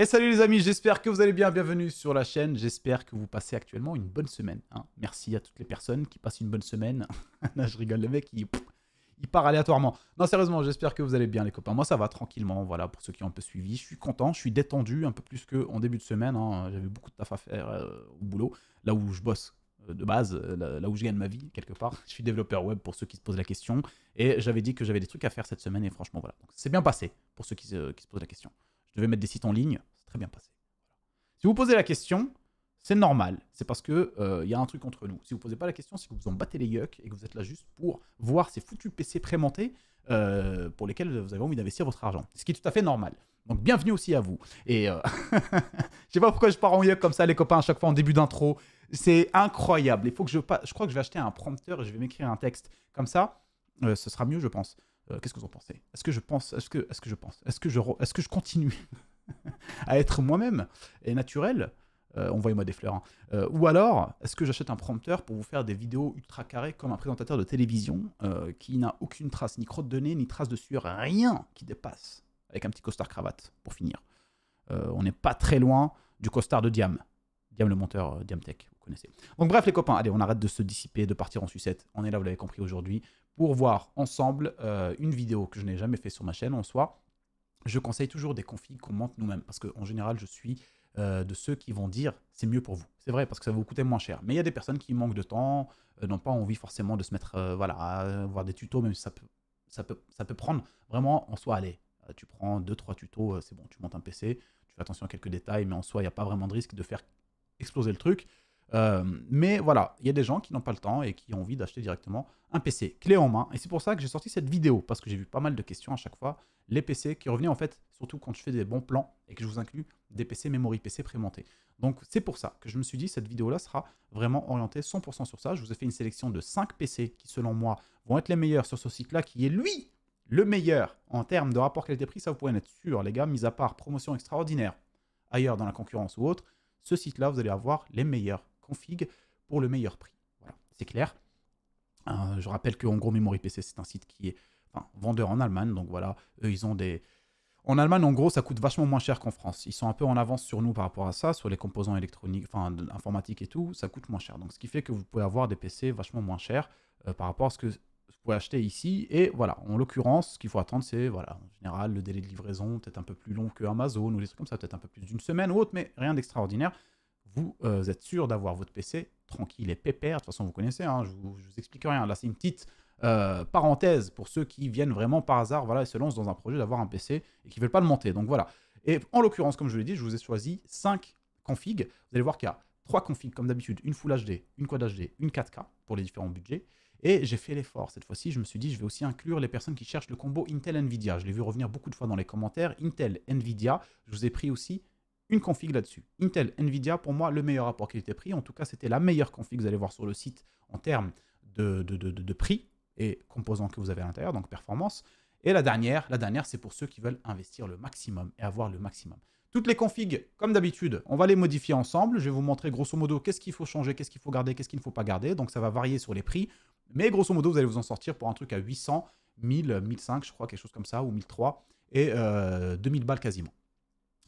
Et salut les amis, j'espère que vous allez bien, bienvenue sur la chaîne, j'espère que vous passez actuellement une bonne semaine. Hein. Merci à toutes les personnes qui passent une bonne semaine. je rigole, le mec il, part aléatoirement. Non sérieusement, j'espère que vous allez bien les copains. Moi ça va tranquillement, voilà, pour ceux qui ont un peu suivi. Je suis content, je suis détendu, un peu plus qu'en début de semaine. Hein. J'avais beaucoup de taf à faire euh, au boulot, là où je bosse euh, de base, euh, là, où je gagne ma vie, quelque part. Je suis développeur web pour ceux qui se posent la question. Et j'avais dit que j'avais des trucs à faire cette semaine et franchement, voilà. C'est bien passé pour ceux qui, qui, se posent la question. Je devais mettre des sites en ligne très bien passé. Si vous posez la question, c'est normal. C'est parce que il euh, y a un truc entre nous. Si vous posez pas la question, c'est que vous en battez les yucks et que vous êtes là juste pour voir ces foutus PC prémontés euh, pour lesquels vous avez envie d'investir votre argent. Ce qui est tout à fait normal. Donc bienvenue aussi à vous. Et euh... je sais pas pourquoi je pars en yuck comme ça, les copains, à chaque fois en début d'intro. C'est incroyable. Il faut que je Je crois que je vais acheter un prompteur et je vais m'écrire un texte comme ça. Euh, ce sera mieux, je pense. Qu'est-ce que vous en pensez Est-ce que je pense Est-ce que, est -ce que je pense Est-ce que, je... est -ce que je continue à être moi-même et naturel. on euh, Envoyez-moi des fleurs. Hein. Euh, ou alors, est-ce que j'achète un prompteur pour vous faire des vidéos ultra carrées comme un présentateur de télévision euh, qui n'a aucune trace, ni crotte de nez, ni trace de sueur, rien qui dépasse Avec un petit costard cravate, pour finir. on n'est pas très loin du costard de Diam. Diam le monteur, Diamtech, vous connaissez. Donc bref les copains, allez, on arrête de se dissiper, de partir en sucette. On est là, vous l'avez compris aujourd'hui, pour voir ensemble une vidéo que je n'ai jamais fait sur ma chaîne en soi, je conseille toujours des configs qu'on monte nous-mêmes, parce qu'en général, je suis euh, de ceux qui vont dire c'est mieux pour vous. C'est vrai, parce que ça va vous coûter moins cher. Mais il y a des personnes qui manquent de temps, euh, n'ont pas envie forcément de se mettre euh, voilà, à voir des tutos, même si ça peut, ça, peut, ça peut prendre vraiment en soi, allez, tu prends 2-3 tutos, c'est bon, tu montes un PC, tu fais attention à quelques détails, mais en soi, il n'y a pas vraiment de risque de faire exploser le truc. mais voilà, il y a des gens qui n'ont pas le temps et qui ont envie d'acheter directement un PC clé en main. Et c'est pour ça que j'ai sorti cette vidéo, parce que j'ai vu pas mal de questions à chaque fois les PC qui revenaient en fait, surtout quand je fais des bons plans et que je vous inclus des PC Memory PC prémontés. Donc c'est pour ça que je me suis dit cette vidéo là sera vraiment orientée 100% sur ça. Je vous ai fait une sélection de 5 PC qui selon moi vont être les meilleurs sur ce site là qui est lui le meilleur en termes de rapport qualité-prix, ça vous pouvez en être sûr les gars, mis à part promotion extraordinaire ailleurs dans la concurrence ou autre, ce site là vous allez avoir les meilleurs configs pour le meilleur prix. Voilà, c'est clair. Euh, je rappelle que en gros Memory PC c'est un site qui est enfin, vendeurs en Allemagne. Donc voilà, eux, ils ont des. En Allemagne, en gros, ça coûte vachement moins cher qu'en France. Ils sont un peu en avance sur nous par rapport à ça, sur les composants électroniques, enfin informatiques et tout, ça coûte moins cher. Donc ce qui fait que vous pouvez avoir des PC vachement moins chers euh, par rapport à ce que vous pouvez acheter ici. Et voilà, en l'occurrence, ce qu'il faut attendre, c'est voilà, en général, le délai de livraison, peut-être un peu plus long que Amazon ou des trucs comme ça, peut-être un peu plus d'une semaine ou autre, mais rien d'extraordinaire. Vous, euh, êtes sûr d'avoir votre PC tranquille et pépère. De toute façon, vous connaissez, hein, je, vous, vous explique rien. Là, c'est une petite euh, parenthèse, pour ceux qui viennent vraiment par hasard voilà, et se lancent dans un projet d'avoir un PC et qui veulent pas le monter. Donc voilà. Et en l'occurrence, comme je l'ai dit, je vous ai choisi 5 configs. Vous allez voir qu'il y a 3 configs, comme d'habitude, une Full HD, une Quad HD, une 4K pour les différents budgets. Et j'ai fait l'effort cette fois-ci, je me suis dit, je vais aussi inclure les personnes qui cherchent le combo Intel-Nvidia. Je l'ai vu revenir beaucoup de fois dans les commentaires. Intel-Nvidia, je vous ai pris aussi une config là-dessus. Intel, Nvidia, pour moi, le meilleur rapport était pris En tout cas, c'était la meilleure config, vous allez voir sur le site, en termes de prix et composants que vous avez à l'intérieur, donc performance. Et la dernière, la dernière c'est pour ceux qui veulent investir le maximum et avoir le maximum. Toutes les configs, comme d'habitude, on va les modifier ensemble. Je vais vous montrer grosso modo qu'est-ce qu'il faut changer, qu'est-ce qu'il faut garder, qu'est-ce qu'il ne faut pas garder. Donc ça va varier sur les prix. Mais grosso modo, vous allez vous en sortir pour un truc à 800, 1000, 1005, je crois, quelque chose comme ça, ou 1003, et 2000 euh, balles quasiment.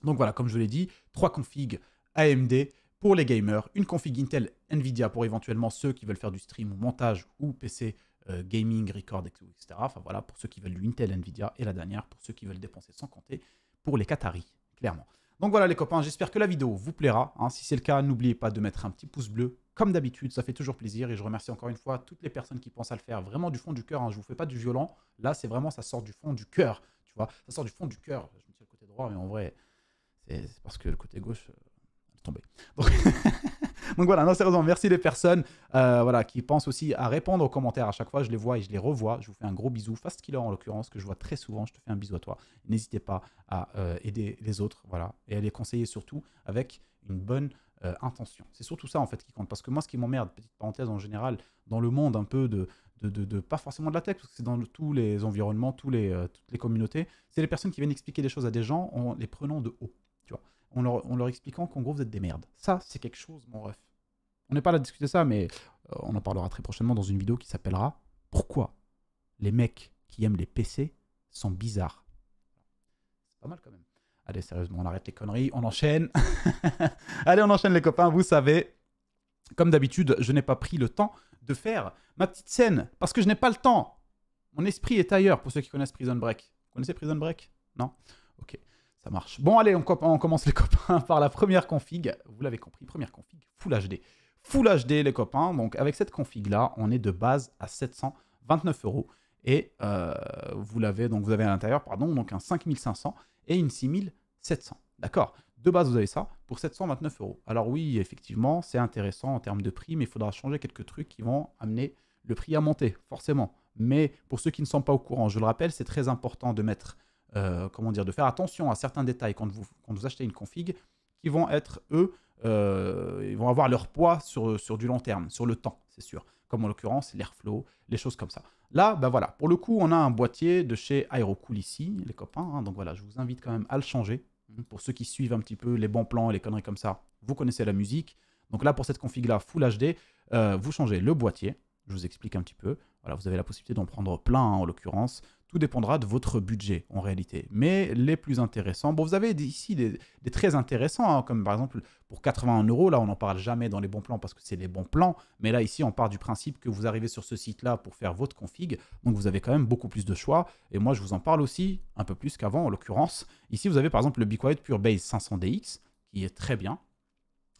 Donc voilà, comme je vous l'ai dit, trois configs AMD pour les gamers, une config Intel NVIDIA pour éventuellement ceux qui veulent faire du stream ou montage ou PC euh, gaming, record, etc. Enfin voilà, pour ceux qui veulent du Intel, Nvidia, et la dernière, pour ceux qui veulent dépenser sans compter, pour les Qataris, clairement. Donc voilà les copains, j'espère que la vidéo vous plaira. Hein. Si c'est le cas, n'oubliez pas de mettre un petit pouce bleu, comme d'habitude, ça fait toujours plaisir et je remercie encore une fois toutes les personnes qui pensent à le faire vraiment du fond du cœur. Hein. Je vous fais pas du violent, là c'est vraiment ça sort du fond du cœur, tu vois, ça sort du fond du cœur. Je me tiens le côté droit, mais en vrai, c'est parce que le côté gauche, euh, est tombé. Donc voilà, non, sérieusement, merci les personnes euh, voilà, qui pensent aussi à répondre aux commentaires à chaque fois. Je les vois et je les revois. Je vous fais un gros bisou. Fast Killer, en l'occurrence, que je vois très souvent. Je te fais un bisou à toi. N'hésitez pas à euh, aider les autres. Voilà. Et à les conseiller surtout avec une bonne euh, intention. C'est surtout ça, en fait, qui compte. Parce que moi, ce qui m'emmerde, petite parenthèse en général, dans le monde un peu de, de, pas forcément de la tech, parce que c'est dans tous les environnements, tous les, toutes les communautés, c'est les personnes qui viennent expliquer des choses à des gens en les prenant de haut. Tu vois en leur, expliquant qu'en gros, vous êtes des merdes. Ça, c'est quelque chose, mon ref. On n'est pas là à discuter ça, mais euh, on en parlera très prochainement dans une vidéo qui s'appellera Pourquoi les mecs qui aiment les PC sont bizarres C'est pas mal quand même. Allez, sérieusement, on arrête les conneries, on enchaîne. Allez, on enchaîne les copains, vous savez. Comme d'habitude, je n'ai pas pris le temps de faire ma petite scène parce que je n'ai pas le temps. Mon esprit est ailleurs pour ceux qui connaissent Prison Break. Vous connaissez Prison Break Non Ok. Ça marche. Bon, allez, on, commence les copains par la première config. Vous l'avez compris, première config Full HD. Full HD, les copains. Donc, avec cette config-là, on est de base à 729 euros. Et euh, vous l'avez, donc vous avez à l'intérieur, pardon, donc un 5500 et une 6700. D'accord De base, vous avez ça pour 729 euros. Alors oui, effectivement, c'est intéressant en termes de prix, mais il faudra changer quelques trucs qui vont amener le prix à monter, forcément. Mais pour ceux qui ne sont pas au courant, je le rappelle, c'est très important de mettre euh, comment dire, de faire attention à certains détails quand vous, quand vous achetez une config qui vont être, eux, euh, ils vont avoir leur poids sur, du long terme, sur le temps, c'est sûr. Comme en l'occurrence, l'airflow, les choses comme ça. Là, ben voilà, pour le coup, on a un boîtier de chez Aerocool ici, les copains. Hein. donc voilà, je vous invite quand même à le changer. Hein, pour ceux qui suivent un petit peu les bons plans et les conneries comme ça, vous connaissez la musique. Donc là, pour cette config-là, Full HD, euh, vous changez le boîtier. Je vous explique un petit peu. Voilà, vous avez la possibilité d'en prendre plein hein, en l'occurrence. Tout dépendra de votre budget en réalité. Mais les plus intéressants, bon, vous avez ici des, très intéressants, hein, comme par exemple pour 81 euros. Là, on n'en parle jamais dans les bons plans parce que c'est les bons plans. Mais là, ici, on part du principe que vous arrivez sur ce site-là pour faire votre config. Donc, vous avez quand même beaucoup plus de choix. Et moi, je vous en parle aussi un peu plus qu'avant en l'occurrence. Ici, vous avez par exemple le Be Pure Base 500DX qui est très bien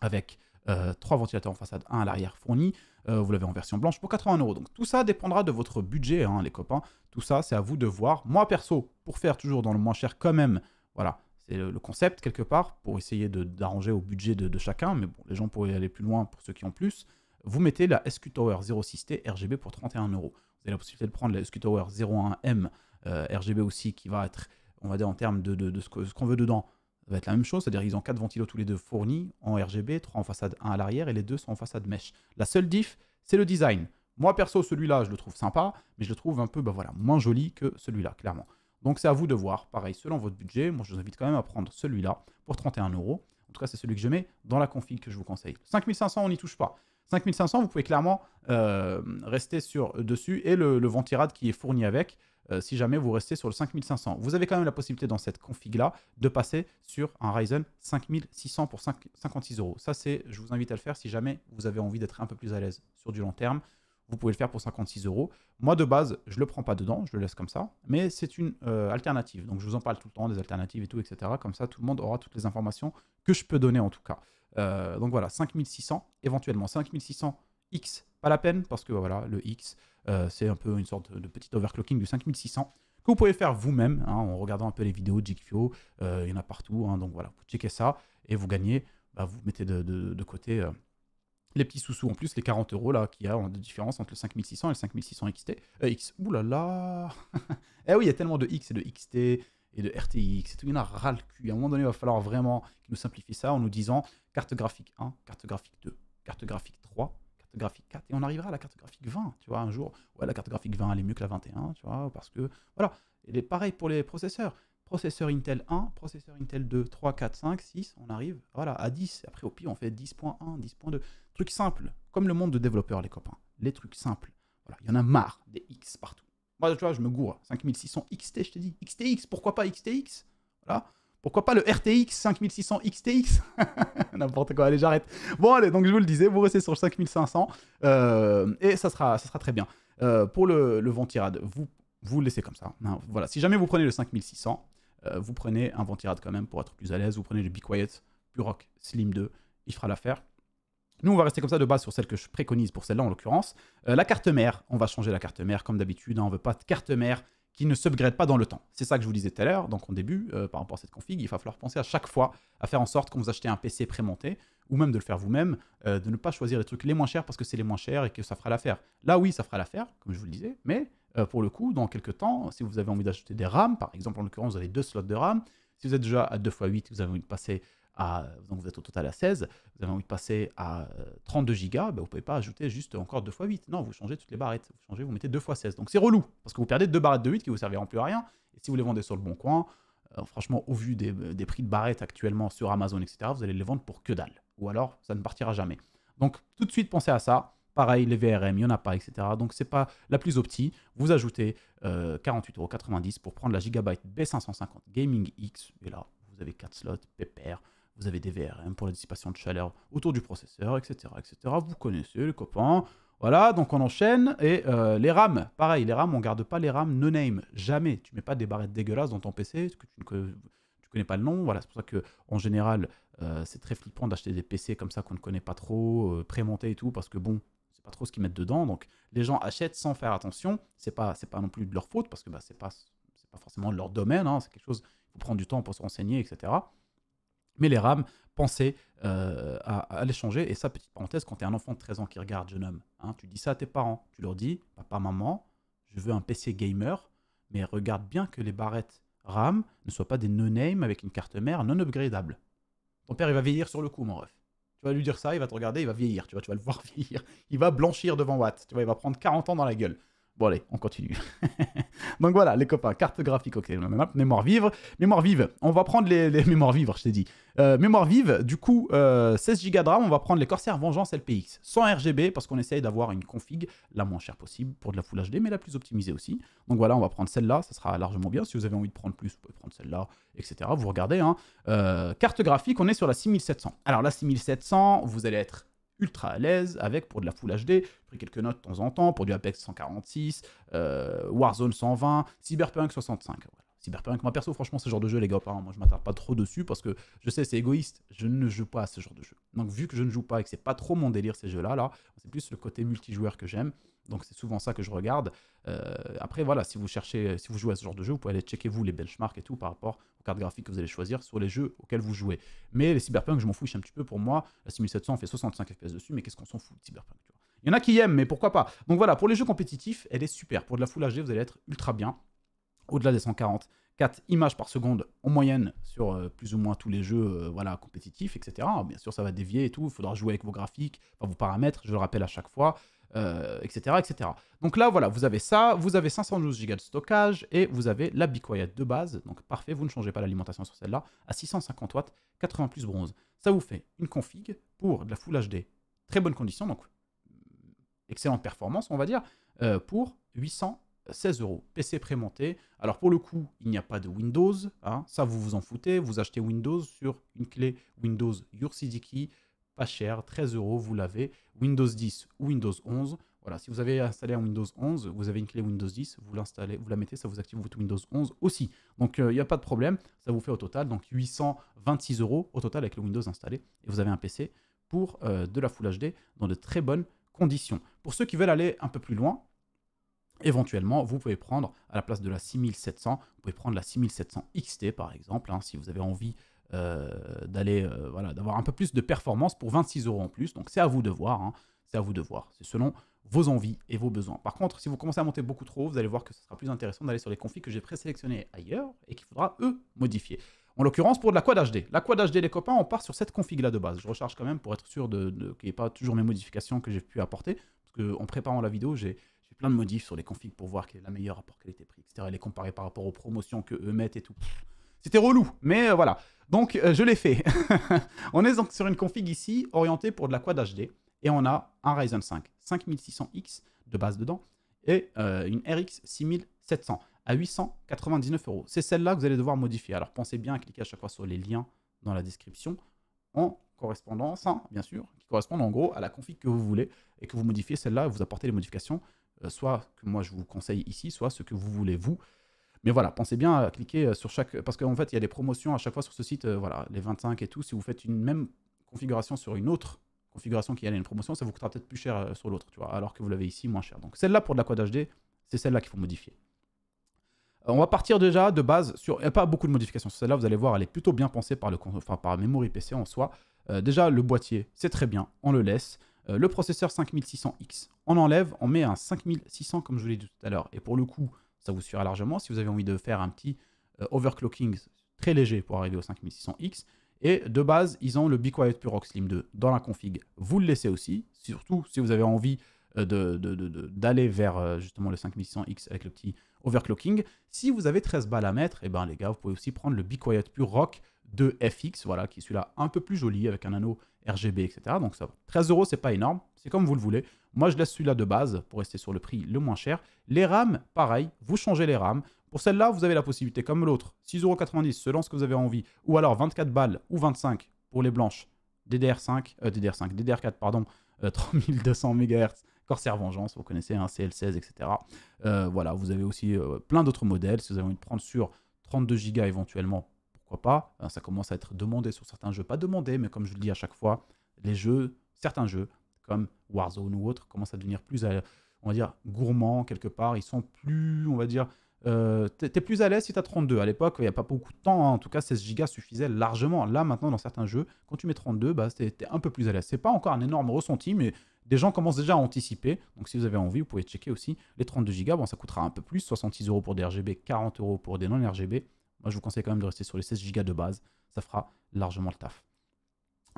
avec euh, trois ventilateurs en façade, un à l'arrière fourni. Euh, vous l'avez en version blanche pour 80 euros. Donc tout ça dépendra de votre budget, hein, les copains. Tout ça, c'est à vous de voir. Moi, perso, pour faire toujours dans le moins cher quand même, voilà, c'est le, concept quelque part, pour essayer d'arranger au budget de, chacun. Mais bon, les gens pourraient aller plus loin pour ceux qui ont plus. Vous mettez la SQ Tower 06T RGB pour 31 euros. Vous avez la possibilité de prendre la SQ Tower 01M euh, RGB aussi, qui va être, on va dire en termes de, de, ce qu'on veut dedans, ça va être la même chose, c'est-à-dire qu'ils ont quatre ventilos tous les deux fournis en RGB, trois en façade 1 à l'arrière et les deux sont en façade mesh. La seule diff, c'est le design. Moi perso, celui-là, je le trouve sympa, mais je le trouve un peu bah voilà, moins joli que celui-là, clairement. Donc c'est à vous de voir, pareil, selon votre budget, moi je vous invite quand même à prendre celui-là pour 31 euros. En tout cas, c'est celui que je mets dans la config que je vous conseille. 5500, on n'y touche pas. 5500, vous pouvez clairement euh, rester sur, dessus et le, le ventirad qui est fourni avec. Euh, si jamais vous restez sur le 5500. Vous avez quand même la possibilité dans cette config-là de passer sur un Ryzen 5600 pour 56 euros. Ça, c'est, je vous invite à le faire si jamais vous avez envie d'être un peu plus à l'aise sur du long terme. Vous pouvez le faire pour 56 euros. Moi, de base, je le prends pas dedans, je le laisse comme ça. Mais c'est une euh, alternative. Donc, je vous en parle tout le temps des alternatives et tout, etc. Comme ça, tout le monde aura toutes les informations que je peux donner en tout cas. Euh, donc voilà, 5600 éventuellement. 5600 X. Pas la peine, parce que voilà, le X, euh, c'est un peu une sorte de petit overclocking du 5600 que vous pouvez faire vous-même hein, en regardant un peu les vidéos de GQO. Euh, il y en a partout, hein, donc voilà, vous checkez ça et vous gagnez. Bah, vous mettez de, côté euh, les petits sous-sous en plus, les 40 euros là qu'il y a de différence entre le 5600 et le 5600 XT. X, oulala là là Eh oui, il y a tellement de X et de XT et de RTX et tout, il y en a ras le cul. À un moment donné, il va falloir vraiment nous simplifient ça en nous disant carte graphique 1, carte graphique 2, carte graphique 3, graphique 4 et on arrivera à la carte graphique 20, tu vois, un jour. Ouais, la carte graphique 20, elle est mieux que la 21, tu vois, parce que, voilà. est pareil pour les processeurs. Processeur Intel 1, processeur Intel 2, 3, 4, 5, 6, on arrive, voilà, à 10. Après, au pire, on fait 10.1, 10.2. Trucs simple, comme le monde de développeurs, les copains. Les trucs simples. Voilà, il y en a marre, des X partout. Moi, tu vois, je me gourre. 5600 XT, je te dis. XTX, pourquoi pas XTX Voilà. Pourquoi pas le RTX 5600 XTX N'importe quoi, allez, j'arrête. Bon, allez, donc je vous le disais, vous restez sur le 5500 euh, et ça sera, ça sera très bien. Euh, pour le, ventirad, vous, vous le laissez comme ça. Hein. voilà, si jamais vous prenez le 5600, euh, vous prenez un ventirad quand même pour être plus à l'aise. Vous prenez le Be Quiet, plus Rock Slim 2, il fera l'affaire. Nous, on va rester comme ça de base sur celle que je préconise pour celle-là en l'occurrence. la carte mère, on va changer la carte mère comme d'habitude. Hein, on ne veut pas de carte mère qui ne upgrade pas dans le temps. C'est ça que je vous disais tout à l'heure, donc au début, euh, par rapport à cette config, il va falloir penser à chaque fois à faire en sorte qu'on vous achetez un PC prémonté, ou même de le faire vous-même, euh, de ne pas choisir les trucs les moins chers parce que c'est les moins chers et que ça fera l'affaire. Là oui, ça fera l'affaire, comme je vous le disais, mais euh, pour le coup, dans quelques temps, si vous avez envie d'acheter des RAM, par exemple en l'occurrence vous avez deux slots de RAM, si vous êtes déjà à 2x8, vous avez envie de passer donc vous êtes au total à 16, vous avez envie de passer à 32 euh, gigas, bah, vous ne pouvez pas ajouter juste encore 2 x 8. Non, vous changez toutes les barrettes. Vous changez, vous mettez 2 x 16. Donc c'est relou, parce que vous perdez 2 barrettes de 8 qui ne vous serviront plus à rien. Et si vous les vendez sur le bon coin, euh, franchement, au vu euh, des, prix de barrettes actuellement sur Amazon, etc., vous allez les vendre pour que dalle. Ou alors, ça ne partira jamais. Donc tout de suite, pensez à ça. Pareil, les VRM, il n'y en a pas, etc. Donc, n'est pas la plus optique. Vous ajoutez euh, 48,90€ pour prendre la Gigabyte B550 Gaming X. Et là, vous avez 4 slots, pépère vous avez des VRM pour la dissipation de chaleur autour du processeur, etc. etc. Vous connaissez le copain Voilà, donc on enchaîne. Et euh, les RAM, pareil, les RAM, on garde pas les RAM no-name, jamais. Tu mets pas des barrettes dégueulasses dans ton PC, parce que tu ne tu connais pas le nom. Voilà, c'est pour ça que en général, euh, c'est très flippant d'acheter des PC comme ça qu'on ne connaît pas trop, euh, prémonter et tout, parce que bon, c'est pas trop ce qu'ils mettent dedans. Donc les gens achètent sans faire attention. C'est pas, pas non plus de leur faute parce que bah, c'est pas, c'est pas forcément leur domaine. Hein. c'est quelque chose, il faut prendre du temps pour se renseigner, etc. Mais les rames pensez euh, à, l'échanger, les changer. Et ça, petite parenthèse, quand tu es un enfant de 13 ans qui regarde Jeune Homme, hein, tu dis ça à tes parents. Tu leur dis Papa, maman, je veux un PC gamer, mais regarde bien que les barrettes RAM ne soient pas des no-name avec une carte mère non upgradable. Ton père, il va vieillir sur le coup, mon ref. Tu vas lui dire ça, il va te regarder, il va vieillir, tu vois, tu vas le voir vieillir. Il va blanchir devant Watt, tu vois, il va prendre 40 ans dans la gueule. Bon allez, on continue. Donc voilà, les copains, carte graphique, ok, mémoire vive. Mémoire vive, on va prendre les, mémoires vives, je t'ai dit. Euh, mémoire vive, du coup, 16 euh, Go de RAM, on va prendre les Corsair Vengeance LPX. Sans RGB, parce qu'on essaye d'avoir une config la moins chère possible pour de la Full HD, mais la plus optimisée aussi. Donc voilà, on va prendre celle-là, ça sera largement bien. Si vous avez envie de prendre plus, vous pouvez prendre celle-là, etc. Vous regardez, hein. Euh, carte graphique, on est sur la 6700. Alors la 6700, vous allez être ultra à l'aise avec pour de la Full HD. pris quelques notes de temps en temps pour du Apex 146, euh, Warzone 120, Cyberpunk 65. Cyberpunk, moi perso, franchement, ce genre de jeu, les gars, moi je m'attarde pas trop dessus parce que je sais, c'est égoïste, je ne joue pas à ce genre de jeu. Donc, vu que je ne joue pas et que c'est pas trop mon délire ces jeux là, là c'est plus le côté multijoueur que j'aime. Donc c'est souvent ça que je regarde. Euh, après, voilà, si vous cherchez, si vous jouez à ce genre de jeu, vous pouvez aller checker vous les benchmarks et tout par rapport aux cartes graphiques que vous allez choisir sur les jeux auxquels vous jouez. Mais les Cyberpunk, je m'en suis un petit peu pour moi. La 6700 fait 65 FPS dessus, mais qu'est-ce qu'on s'en fout de Cyberpunk Il y en a qui aiment, mais pourquoi pas Donc voilà, pour les jeux compétitifs, elle est super. Pour de la Full HD, vous allez être ultra bien. Au-delà des 140 4 images par seconde en moyenne sur euh, plus ou moins tous les jeux euh, voilà, compétitifs, etc. Bien sûr, ça va dévier et tout, il faudra jouer avec vos graphiques, vos paramètres, je le rappelle à chaque fois, etc., euh, etc. Donc là, voilà, vous avez ça, vous avez 512 Go de stockage et vous avez la Be de base, donc parfait, vous ne changez pas l'alimentation sur celle-là, à 650 watts, 80 plus bronze. Ça vous fait une config pour de la Full HD, très bonne condition, donc excellente performance, on va dire, pour 800 16 euros. PC prémonté. Alors pour le coup, il n'y a pas de Windows. Hein. Ça, vous vous en foutez. Vous achetez Windows sur une clé Windows Your Key. Pas cher, 13 euros, vous l'avez. Windows 10 ou Windows 11. Voilà, si vous avez installé un Windows 11, vous avez une clé Windows 10, vous l'installez, vous la mettez, ça vous active votre Windows 11 aussi. Donc euh, il n'y a pas de problème, ça vous fait au total donc 826 euros au total avec le Windows installé. Et vous avez un PC pour euh, de la Full HD dans de très bonnes conditions. Pour ceux qui veulent aller un peu plus loin, Éventuellement, vous pouvez prendre à la place de la 6700, vous pouvez prendre la 6700 XT par exemple, hein, si vous avez envie euh, d'aller, euh, voilà, d'avoir un peu plus de performance pour 26 euros en plus. Donc c'est à vous de voir, hein. c'est à vous de voir. C'est selon vos envies et vos besoins. Par contre, si vous commencez à monter beaucoup trop, vous allez voir que ce sera plus intéressant d'aller sur les configs que j'ai présélectionnés ailleurs et qu'il faudra eux modifier. En l'occurrence, pour de la Quad HD. La Quad HD, les copains, on part sur cette config-là de base. Je recharge quand même pour être sûr de, de qu'il n'y ait pas toujours mes modifications que j'ai pu apporter. Parce qu'en préparant la vidéo, j'ai de modifs sur les configs pour voir qu'elle est la meilleure rapport qualité-prix, etc. Et les comparer par rapport aux promotions que eux mettent et tout. C'était relou, mais euh, voilà. Donc, euh, je l'ai fait. on est donc sur une config ici, orientée pour de la Quad HD. Et on a un Ryzen 5 5600X de base dedans et euh, une RX 6700 à 899 euros. C'est celle-là que vous allez devoir modifier. Alors, pensez bien à cliquer à chaque fois sur les liens dans la description en correspondance, hein, bien sûr, qui correspondent en gros à la config que vous voulez et que vous modifiez celle-là, vous apportez les modifications euh, soit que moi je vous conseille ici, soit ce que vous voulez vous. Mais voilà, pensez bien à cliquer euh, sur chaque... Parce qu'en fait, il y a des promotions à chaque fois sur ce site, euh, voilà, les 25 et tout. Si vous faites une même configuration sur une autre configuration qui a une promotion, ça vous coûtera peut-être plus cher sur l'autre, tu vois, alors que vous l'avez ici moins cher. Donc celle-là pour de la Quad HD, c'est celle-là qu'il faut modifier. On va partir déjà de base sur... Il pas beaucoup de modifications celle-là, vous allez voir, elle est plutôt bien pensée par, le, enfin, par Memory PC en soi. déjà, le boîtier, c'est très bien, on le laisse. Euh, le processeur 5600X, on enlève, on met un 5600 comme je vous l'ai dit tout à l'heure. Et pour le coup, ça vous suffira largement si vous avez envie de faire un petit euh, overclocking très léger pour arriver au 5600X. Et de base, ils ont le Be Quiet Rock Slim 2 dans la config. Vous le laissez aussi, surtout si vous avez envie euh, d'aller vers justement le 5600X avec le petit overclocking. Si vous avez 13 balles à mettre, et eh ben les gars, vous pouvez aussi prendre le Be Quiet Pure Rock de fx voilà, qui est celui-là un peu plus joli avec un anneau RGB, etc. Donc ça 13 euros, c'est pas énorme, c'est comme vous le voulez. Moi, je laisse celui-là de base pour rester sur le prix le moins cher. Les RAM, pareil, vous changez les RAM. Pour celle-là, vous avez la possibilité, comme l'autre, euros selon ce que vous avez envie, ou alors 24 balles ou 25 pour les blanches DDR5, DDR5, DDR4, pardon, 3200 euh, MHz, Corsair Vengeance, vous connaissez, un CL16, etc. voilà, vous avez aussi euh, plein d'autres modèles si vous avez envie de prendre sur 32 Go éventuellement pas. Hein, ça commence à être demandé sur certains jeux, pas demandé, mais comme je le dis à chaque fois, les jeux, certains jeux, comme Warzone ou autre, commencent à devenir plus, à, on va dire, gourmands quelque part. Ils sont plus, on va dire, euh, t'es plus à l'aise si as 32. À l'époque, il n'y a pas beaucoup de temps. Hein. En tout cas, 16 gigas suffisait largement. Là, maintenant, dans certains jeux, quand tu mets 32, bah, t'es un peu plus à l'aise. C'est pas encore un énorme ressenti, mais des gens commencent déjà à anticiper. Donc, si vous avez envie, vous pouvez checker aussi les 32 Go Bon, ça coûtera un peu plus. 66 euros pour des RGB, 40 euros pour des non-RGB. Moi, je vous conseille quand même de rester sur les 16 Go de base. Ça fera largement le taf.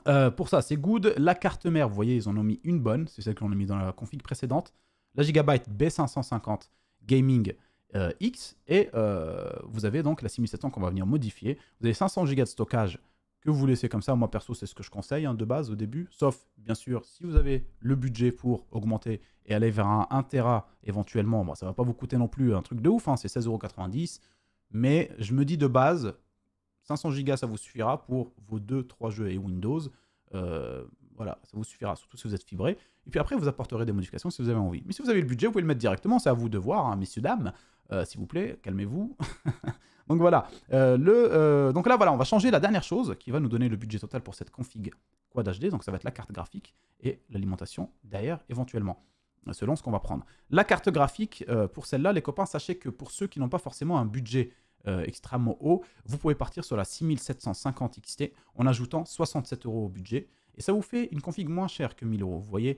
Euh, pour ça, c'est good. La carte mère, vous voyez, ils en ont mis une bonne. C'est celle qu'on a mis dans la config précédente. La Gigabyte B550 Gaming euh, X. Et euh, vous avez donc la 6700 qu'on va venir modifier. Vous avez 500 Go de stockage que vous laissez comme ça. Moi, perso, c'est ce que je conseille hein, de base au début. Sauf, bien sûr, si vous avez le budget pour augmenter et aller vers un 1 Tera éventuellement, moi ça ne va pas vous coûter non plus un truc de ouf. Hein, c'est 16,90€. Mais je me dis de base, 500 Go ça vous suffira pour vos 2-3 jeux et Windows. Euh, voilà, ça vous suffira, surtout si vous êtes fibré. Et puis après, vous apporterez des modifications si vous avez envie. Mais si vous avez le budget, vous pouvez le mettre directement, c'est à vous de voir, hein, messieurs, dames. Euh, s'il vous plaît, calmez-vous. donc voilà. Euh, le, donc là, voilà, on va changer la dernière chose qui va nous donner le budget total pour cette config Quad HD. Donc ça va être la carte graphique et l'alimentation derrière, éventuellement, selon ce qu'on va prendre. La carte graphique, pour celle-là, les copains, sachez que pour ceux qui n'ont pas forcément un budget euh, extrêmement haut, vous pouvez partir sur la 6750 XT en ajoutant 67 euros au budget. Et ça vous fait une config moins chère que 1000 euros. Vous voyez,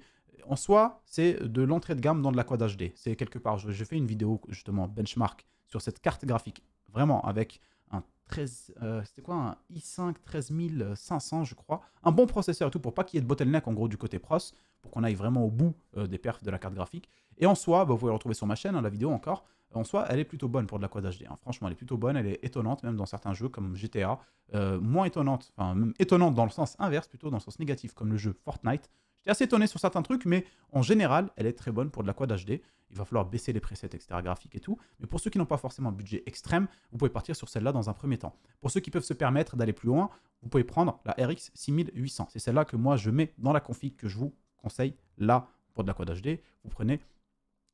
en soi, c'est de l'entrée de gamme dans de la Quad HD. C'est quelque part, je, je, fais une vidéo justement benchmark sur cette carte graphique, vraiment avec 13, euh, c'était quoi, un i5 13500, je crois. Un bon processeur et tout, pour pas qu'il y ait de bottleneck, en gros, du côté pros, pour qu'on aille vraiment au bout euh, des perfs de la carte graphique. Et en soi, bah, vous pouvez retrouver sur ma chaîne, hein, la vidéo encore, en soi, elle est plutôt bonne pour de la Quad HD. Hein. Franchement, elle est plutôt bonne, elle est étonnante, même dans certains jeux comme GTA. Euh, moins étonnante, enfin, même étonnante dans le sens inverse, plutôt dans le sens négatif, comme le jeu Fortnite, j'ai assez étonné sur certains trucs, mais en général, elle est très bonne pour de la quad HD. Il va falloir baisser les presets, etc., graphiques et tout. Mais pour ceux qui n'ont pas forcément un budget extrême, vous pouvez partir sur celle-là dans un premier temps. Pour ceux qui peuvent se permettre d'aller plus loin, vous pouvez prendre la RX 6800. C'est celle-là que moi, je mets dans la config que je vous conseille là pour de la quad HD. Vous prenez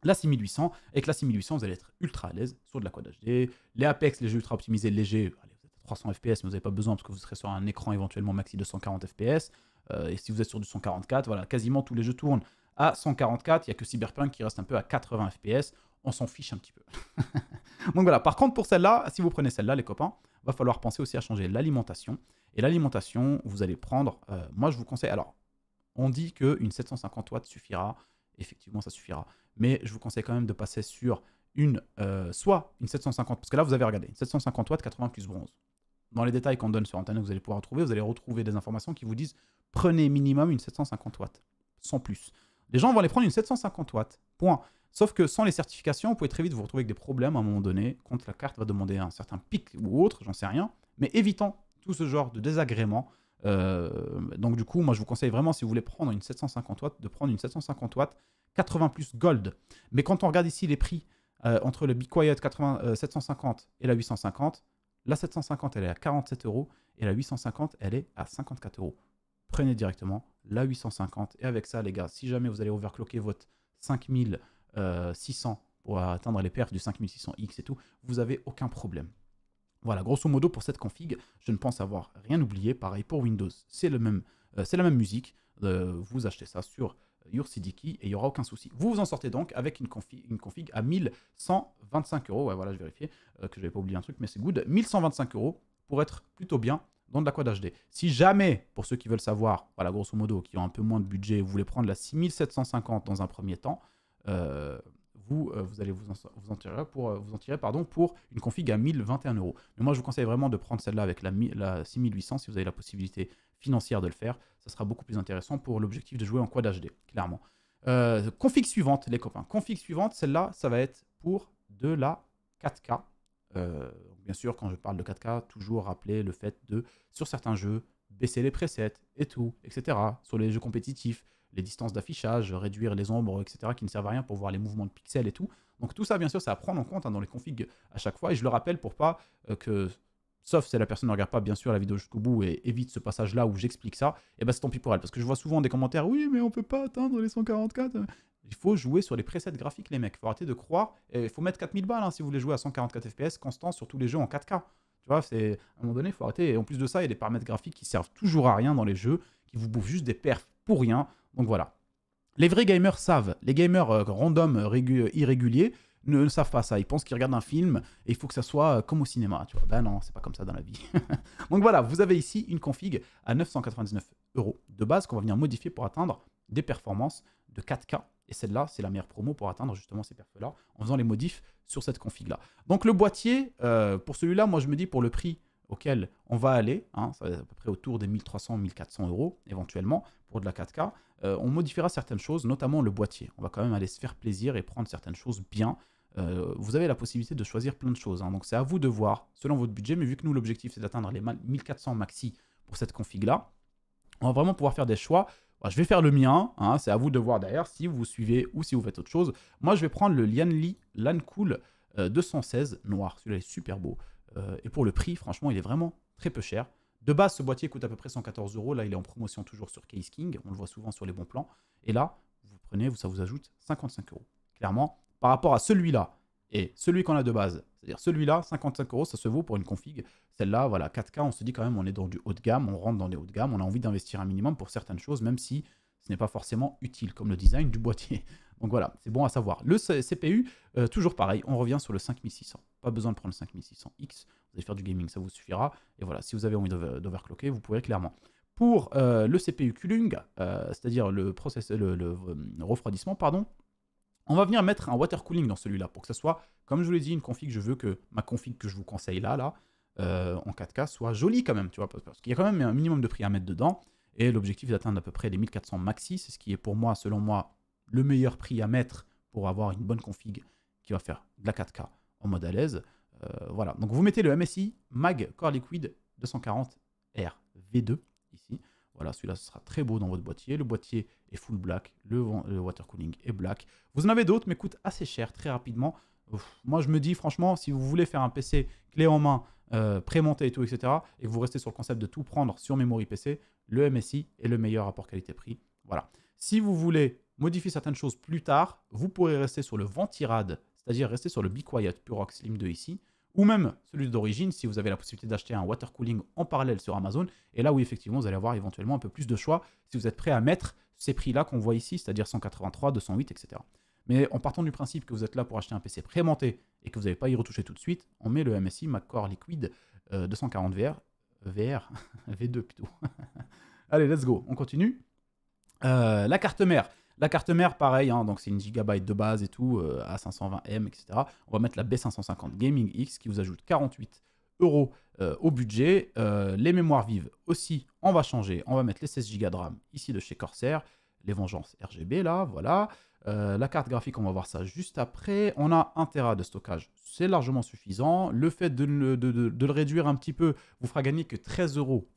la 6800. Avec la 6800, vous allez être ultra à l'aise sur de la quad HD. Les Apex, les jeux ultra optimisés, légers, allez, vous êtes 300 FPS, mais vous n'avez pas besoin parce que vous serez sur un écran éventuellement maxi de 240 FPS. Euh, et si vous êtes sur du 144, voilà, quasiment tous les jeux tournent à 144. Il n'y a que Cyberpunk qui reste un peu à 80 FPS. On s'en fiche un petit peu. Donc voilà, par contre, pour celle-là, si vous prenez celle-là, les copains, va falloir penser aussi à changer l'alimentation. Et l'alimentation, vous allez prendre, euh, moi je vous conseille, alors, on dit qu'une 750 watts suffira, effectivement ça suffira, mais je vous conseille quand même de passer sur une, euh, soit une 750, parce que là vous avez regardé, une 750 watts, 80 plus bronze dans les détails qu'on donne sur Internet, vous allez pouvoir retrouver, vous allez retrouver des informations qui vous disent prenez minimum une 750 watts, sans plus. Les gens vont aller prendre une 750 watts, point. Sauf que sans les certifications, vous pouvez très vite vous retrouver avec des problèmes à un moment donné, quand la carte va demander un certain pic ou autre, j'en sais rien, mais évitant tout ce genre de désagréments. Euh, donc du coup, moi je vous conseille vraiment, si vous voulez prendre une 750 watts, de prendre une 750 watts 80 plus gold. Mais quand on regarde ici les prix euh, entre le Be Quiet 80, 750 euh, et la 850, la 750, elle est à 47 euros et la 850, elle est à 54 euros. Prenez directement la 850 et avec ça, les gars, si jamais vous allez overclocker votre 5600 euh, pour atteindre les perfs du 5600X et tout, vous n'avez aucun problème. Voilà, grosso modo pour cette config, je ne pense avoir rien oublié. Pareil pour Windows, c'est euh, c'est la même musique. Euh, vous achetez ça sur Siddiqui et il n'y aura aucun souci. Vous vous en sortez donc avec une config, une config à 1125 euros. Ouais, voilà, je vérifiais euh, que je n'avais pas oublié un truc, mais c'est good. 1125 euros pour être plutôt bien dans de la Quad HD. Si jamais, pour ceux qui veulent savoir, voilà, grosso modo, qui ont un peu moins de budget, vous voulez prendre la 6750 dans un premier temps, euh, vous, euh, vous allez vous en, vous en tirer, pour, vous en tirer pardon, pour une config à 1021 euros. Mais moi, je vous conseille vraiment de prendre celle-là avec la, la 6800 si vous avez la possibilité financière de le faire. Ça sera beaucoup plus intéressant pour l'objectif de jouer en quad HD, clairement. Euh, config suivante, les copains. Config suivante, celle-là, ça va être pour de la 4K. Euh, bien sûr, quand je parle de 4K, toujours rappeler le fait de, sur certains jeux, baisser les presets et tout, etc. Sur les jeux compétitifs, les distances d'affichage, réduire les ombres, etc., qui ne servent à rien pour voir les mouvements de pixels et tout. Donc tout ça, bien sûr, ça à prendre en compte hein, dans les configs à chaque fois. Et je le rappelle pour pas euh, que sauf si la personne ne regarde pas bien sûr la vidéo jusqu'au bout et évite ce passage là où j'explique ça, et eh ben c'est tant pis pour elle. Parce que je vois souvent des commentaires, oui mais on peut pas atteindre les 144. Il faut jouer sur les presets graphiques les mecs, faut arrêter de croire, il faut mettre 4000 balles hein, si vous voulez jouer à 144 fps constant sur tous les jeux en 4K. Tu vois, c'est à un moment donné, il faut arrêter. Et en plus de ça, il y a des paramètres graphiques qui servent toujours à rien dans les jeux, qui vous bouffent juste des perfs pour rien. Donc voilà. Les vrais gamers savent, les gamers euh, random, irréguliers, ne, savent pas ça. Ils pensent qu'ils regardent un film et il faut que ça soit euh, comme au cinéma. Tu vois. Ben non, c'est pas comme ça dans la vie. Donc voilà, vous avez ici une config à 999 euros de base qu'on va venir modifier pour atteindre des performances de 4K. Et celle-là, c'est la meilleure promo pour atteindre justement ces performances là en faisant les modifs sur cette config-là. Donc le boîtier, euh, pour celui-là, moi je me dis pour le prix auquel on va aller, hein, ça va être à peu près autour des 1300-1400 euros éventuellement pour de la 4K, euh, on modifiera certaines choses, notamment le boîtier. On va quand même aller se faire plaisir et prendre certaines choses bien euh, vous avez la possibilité de choisir plein de choses. Hein. Donc c'est à vous de voir selon votre budget, mais vu que nous l'objectif c'est d'atteindre les 1400 maxi pour cette config là, on va vraiment pouvoir faire des choix. Bah, je vais faire le mien, hein. c'est à vous de voir d'ailleurs si vous suivez ou si vous faites autre chose. Moi je vais prendre le Lianli Lancool 216 euh, noir, celui est super beau. Euh, et pour le prix, franchement, il est vraiment très peu cher. De base, ce boîtier coûte à peu près 114 euros. Là, il est en promotion toujours sur Case King. On le voit souvent sur les bons plans. Et là, vous prenez, ça vous ajoute 55 euros. Clairement, par rapport à celui-là et celui qu'on a de base, c'est-à-dire celui-là, 55 euros, ça se vaut pour une config. Celle-là, voilà, 4K, on se dit quand même, on est dans du haut de gamme, on rentre dans des hauts de gamme, on a envie d'investir un minimum pour certaines choses, même si ce n'est pas forcément utile, comme le design du boîtier. Donc voilà, c'est bon à savoir. Le CPU, euh, toujours pareil, on revient sur le 5600. Pas besoin de prendre le 5600X, vous allez faire du gaming, ça vous suffira. Et voilà, si vous avez envie d'overclocker, vous pouvez clairement. Pour euh, le CPU Kulung, euh, c'est-à-dire le, le, refroidissement, pardon, on va venir mettre un water cooling dans celui-là pour que ça soit, comme je vous l'ai dit, une config. Je veux que ma config que je vous conseille là, là, euh, en 4K, soit jolie quand même, tu vois, parce qu'il y a quand même un minimum de prix à mettre dedans. Et l'objectif est d'atteindre à peu près les 1400 maxi, c'est ce qui est pour moi, selon moi, le meilleur prix à mettre pour avoir une bonne config qui va faire de la 4K en mode à l'aise. Euh, voilà, donc vous mettez le MSI MAG Core Liquid 240R V2 voilà, celui-là, sera très beau dans votre boîtier. Le boîtier est full black, le, le water cooling est black. Vous en avez d'autres, mais coûte assez cher très rapidement. moi, je me dis franchement, si vous voulez faire un PC clé en main, euh, prémonté et tout, etc., et que vous restez sur le concept de tout prendre sur Memory PC, le MSI est le meilleur rapport qualité-prix. Voilà. Si vous voulez modifier certaines choses plus tard, vous pourrez rester sur le Ventirad, c'est-à-dire rester sur le Be Quiet Purox Slim 2 ici, ou même celui d'origine si vous avez la possibilité d'acheter un water cooling en parallèle sur Amazon. Et là, où effectivement, vous allez avoir éventuellement un peu plus de choix si vous êtes prêt à mettre ces prix-là qu'on voit ici, c'est-à-dire 183, 208, etc. Mais en partant du principe que vous êtes là pour acheter un PC prémonté et que vous n'avez pas y retoucher tout de suite, on met le MSI MacCore Liquid 240 euh, VR, VR, V2 plutôt. allez, let's go, on continue. Euh, la carte mère, la carte mère, pareil, hein, donc c'est une gigabyte de base et tout, euh, à 520M, etc. On va mettre la B550 Gaming X qui vous ajoute 48 euros euh, au budget. Euh, les mémoires vives aussi, on va changer. On va mettre les 16 Go de RAM ici de chez Corsair, les Vengeances RGB là, voilà. la carte graphique, on va voir ça juste après. On a 1 Tera de stockage, c'est largement suffisant. Le fait de, de, le réduire un petit peu vous fera gagner que 13 euros.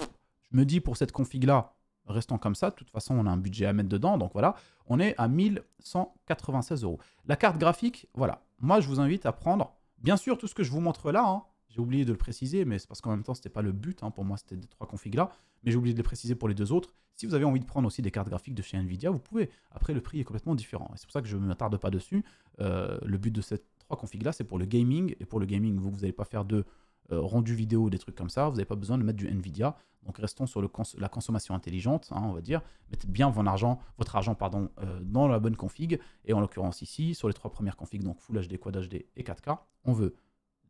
Je me dis pour cette config là, Restons comme ça. De toute façon, on a un budget à mettre dedans. Donc voilà, on est à 1196 euros. La carte graphique, voilà. Moi, je vous invite à prendre, bien sûr, tout ce que je vous montre là. Hein. j'ai oublié de le préciser, mais c'est parce qu'en même temps, ce n'était pas le but. Hein. pour moi, c'était des trois configs là. Mais j'ai oublié de le préciser pour les deux autres. Si vous avez envie de prendre aussi des cartes graphiques de chez Nvidia, vous pouvez. Après, le prix est complètement différent. Et c'est pour ça que je ne m'attarde pas dessus. Euh, le but de ces trois configs là, c'est pour le gaming. Et pour le gaming, vous, vous n'allez pas faire de euh, rendu vidéo, des trucs comme ça, vous n'avez pas besoin de mettre du Nvidia. Donc restons sur le la consommation intelligente, hein, on va dire. Mettez bien votre argent, votre argent pardon, euh, dans la bonne config. Et en l'occurrence ici, sur les trois premières configs, donc Full HD, Quad HD et 4K, on veut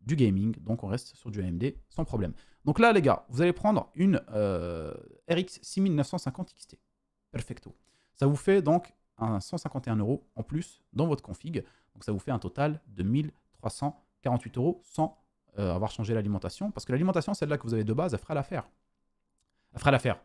du gaming, donc on reste sur du AMD sans problème. Donc là les gars, vous allez prendre une RX 6950 XT. Perfecto. Ça vous fait donc un 151 euros en plus dans votre config. Donc ça vous fait un total de 1348 euros sans euh, avoir changé l'alimentation, parce que l'alimentation, celle-là que vous avez de base, elle fera l'affaire. Elle fera l'affaire.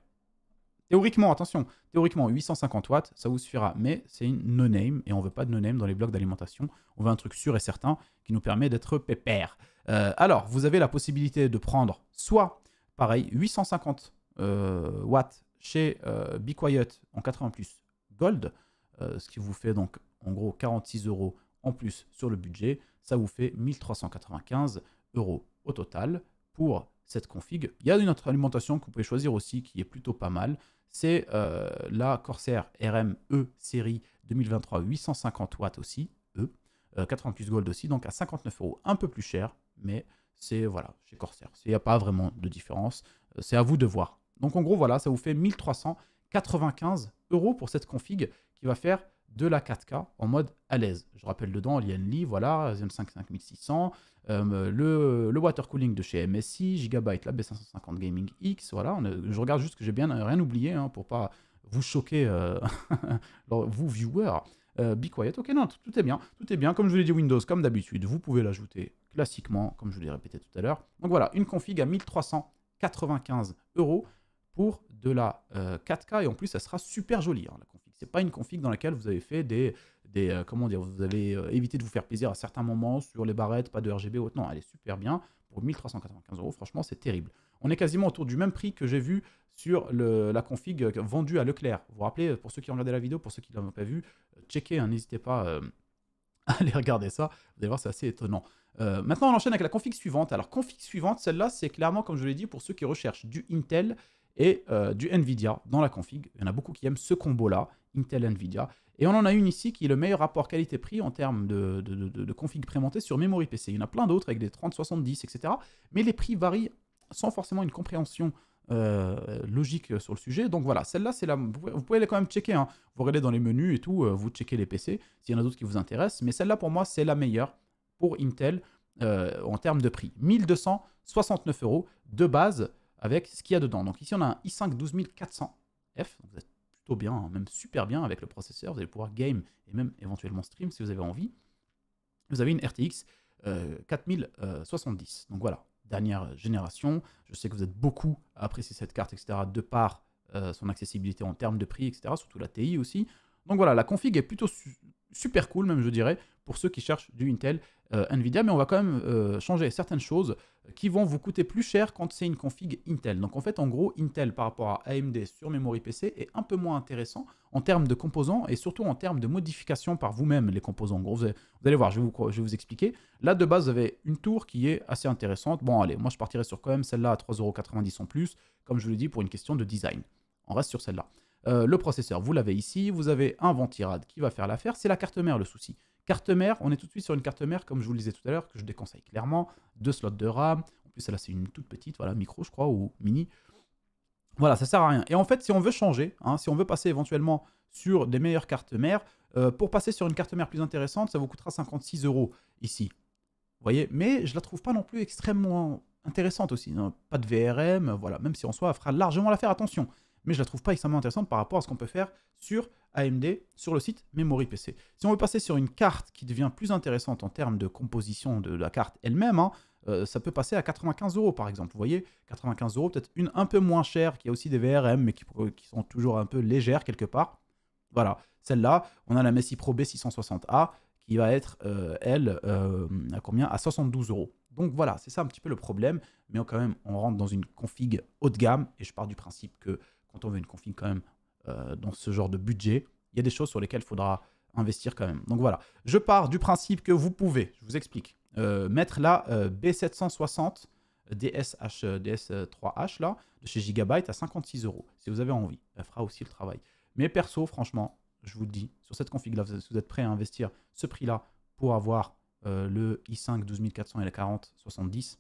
Théoriquement, attention, théoriquement, 850 watts, ça vous suffira, mais c'est une no-name, et on veut pas de no-name dans les blocs d'alimentation, on veut un truc sûr et certain qui nous permet d'être pépère. Euh, alors, vous avez la possibilité de prendre soit, pareil, 850 euh, watts chez Be Quiet en 80 plus Gold, ce qui vous fait donc en gros 46 euros en plus sur le budget, ça vous fait 1395 euros au total pour cette config. Il y a une autre alimentation que vous pouvez choisir aussi qui est plutôt pas mal. C'est euh, la Corsair RME série 2023 850 watts aussi, E, 80 euh, gold aussi, donc à 59 euros, un peu plus cher, mais c'est voilà, chez Corsair. Il n'y a pas vraiment de différence, euh, c'est à vous de voir. Donc en gros, voilà, ça vous fait 1395 euros pour cette config qui va faire de la 4K en mode à l'aise. Je rappelle dedans Alien Lee, voilà, 5 euh, le, le water cooling de chez MSI, Gigabyte, la B550 Gaming X, voilà. je regarde juste que j'ai bien rien oublié hein, pour pas vous choquer, euh, vous viewers. Euh, be quiet, ok, non, tout, est bien, tout est bien. Comme je vous l'ai dit, Windows, comme d'habitude, vous pouvez l'ajouter classiquement, comme je l'ai répété tout à l'heure. Donc voilà, une config à 1395 euros pour de la 4K euh, et en plus ça sera super joli hein, la config. C'est pas une config dans laquelle vous avez fait des, des euh, comment dire, vous avez euh, évité de vous faire plaisir à certains moments sur les barrettes, pas de RGB ou Non, elle est super bien pour 1395 euros. Franchement, c'est terrible. On est quasiment autour du même prix que j'ai vu sur le, la config vendue à Leclerc. Vous vous rappelez, pour ceux qui ont regardé la vidéo, pour ceux qui ne l'ont pas vu, checkez, hein, n'hésitez pas à aller regarder ça. Vous allez voir, c'est assez étonnant. maintenant, on enchaîne avec la config suivante. Alors, config suivante, celle-là, c'est clairement, comme je l'ai dit, pour ceux qui recherchent du Intel et euh, du NVIDIA dans la config. Il y en a beaucoup qui aiment ce combo-là, Intel-NVIDIA. Et on en a une ici qui est le meilleur rapport qualité-prix en termes de, de, de, config prémontée sur Memory PC. Il y en a plein d'autres avec des 30-70, etc. Mais les prix varient sans forcément une compréhension euh, logique sur le sujet. Donc voilà, celle-là, c'est la... vous pouvez aller quand même checker. Hein. Vous regardez dans les menus et tout, euh, vous checkez les PC s'il y en a d'autres qui vous intéressent. Mais celle-là, pour moi, c'est la meilleure pour Intel en termes de prix. 1269 euros de base avec ce qu'il y a dedans. Donc ici, on a un i5 12400F, vous êtes plutôt bien, hein, même super bien avec le processeur, vous allez pouvoir game et même éventuellement stream si vous avez envie. Vous avez une RTX 4070, euh, euh, donc voilà, dernière génération. Je sais que vous êtes beaucoup à apprécier cette carte, etc., de par euh, son accessibilité en termes de prix, etc., surtout la TI aussi. Donc voilà, la config est plutôt super cool même je dirais pour ceux qui cherchent du Intel euh, Nvidia, mais on va quand même euh, changer certaines choses qui vont vous coûter plus cher quand c'est une config Intel. Donc en fait, en gros, Intel par rapport à AMD sur Memory PC est un peu moins intéressant en termes de composants et surtout en termes de modification par vous-même les composants. gros, vous, allez voir, je vais vous, je vais vous expliquer. Là, de base, vous avez une tour qui est assez intéressante. Bon, allez, moi je partirai sur quand même celle-là à 3,90€ en plus, comme je vous l'ai dit, pour une question de design. On reste sur celle-là. Euh, le processeur, vous l'avez ici, vous avez un ventirad qui va faire l'affaire, c'est la carte mère le souci. Carte mère, on est tout de suite sur une carte mère, comme je vous le disais tout à l'heure, que je déconseille clairement. Deux slots de RAM, en plus, là c'est une toute petite, voilà, micro, je crois, ou mini. Voilà, ça sert à rien. Et en fait, si on veut changer, hein, si on veut passer éventuellement sur des meilleures cartes mères, euh, pour passer sur une carte mère plus intéressante, ça vous coûtera 56 euros ici. Vous voyez Mais je la trouve pas non plus extrêmement intéressante aussi. Hein. Pas de VRM, voilà. Même si en soi, elle fera largement l'affaire. Attention, mais je la trouve pas extrêmement intéressante par rapport à ce qu'on peut faire sur AMD, sur le site Memory PC. Si on veut passer sur une carte qui devient plus intéressante en termes de composition de la carte elle-même, hein, euh, ça peut passer à 95 euros par exemple. Vous voyez, 95 euros, peut-être une un peu moins chère, qui a aussi des VRM, mais qui, qui sont toujours un peu légères quelque part. Voilà, celle-là, on a la Messi Pro B660A qui va être, euh, elle, euh, à combien À 72 euros. Donc voilà, c'est ça un petit peu le problème. Mais quand même, on rentre dans une config haut de gamme et je pars du principe que quand on veut une config quand même euh, dans ce genre de budget, il y a des choses sur lesquelles il faudra investir quand même. Donc voilà, je pars du principe que vous pouvez, je vous explique, euh, mettre la B760 DSH, DS3H là, de chez Gigabyte à 56 euros, si vous avez envie. Elle fera aussi le travail. Mais perso, franchement, je vous le dis, sur cette config là, si vous êtes prêt à investir ce prix là pour avoir euh, le i5 12400 et la 4070,